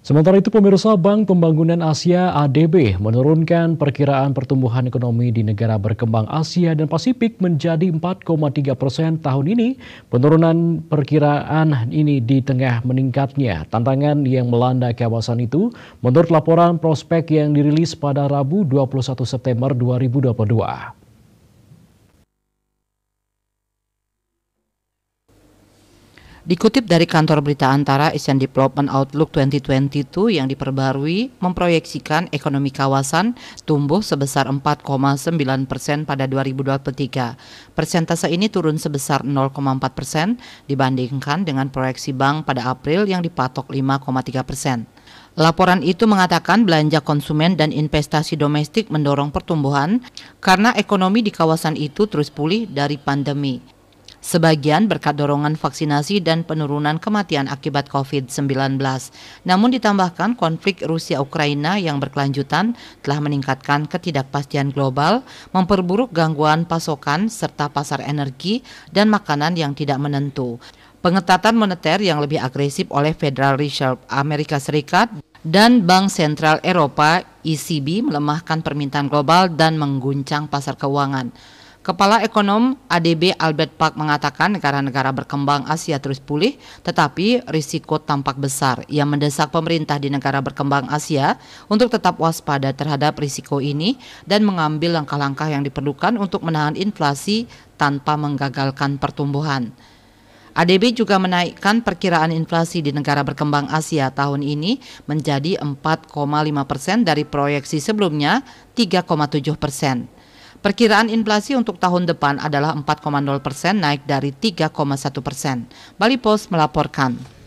Sementara itu pemirsa Bank Pembangunan Asia ADB menurunkan perkiraan pertumbuhan ekonomi di negara berkembang Asia dan Pasifik menjadi 4,3 persen tahun ini. Penurunan perkiraan ini di tengah meningkatnya tantangan yang melanda kawasan itu menurut laporan prospek yang dirilis pada Rabu 21 September 2022. Dikutip dari kantor berita antara Asian Development Outlook 2022 yang diperbarui memproyeksikan ekonomi kawasan tumbuh sebesar 4,9 persen pada 2023. Persentase ini turun sebesar 0,4 persen dibandingkan dengan proyeksi bank pada April yang dipatok 5,3 persen. Laporan itu mengatakan belanja konsumen dan investasi domestik mendorong pertumbuhan karena ekonomi di kawasan itu terus pulih dari pandemi. Sebagian berkat dorongan vaksinasi dan penurunan kematian akibat COVID-19. Namun ditambahkan konflik Rusia-Ukraina yang berkelanjutan telah meningkatkan ketidakpastian global, memperburuk gangguan pasokan serta pasar energi dan makanan yang tidak menentu. Pengetatan moneter yang lebih agresif oleh Federal Reserve Amerika Serikat dan Bank Sentral Eropa ECB melemahkan permintaan global dan mengguncang pasar keuangan. Kepala Ekonom ADB Albert Park mengatakan negara-negara berkembang Asia terus pulih, tetapi risiko tampak besar yang mendesak pemerintah di negara berkembang Asia untuk tetap waspada terhadap risiko ini dan mengambil langkah-langkah yang diperlukan untuk menahan inflasi tanpa menggagalkan pertumbuhan. ADB juga menaikkan perkiraan inflasi di negara berkembang Asia tahun ini menjadi 4,5 persen dari proyeksi sebelumnya 3,7 persen. Perkiraan inflasi untuk tahun depan adalah 4,0 persen naik dari 3,1 persen. Bali Post melaporkan.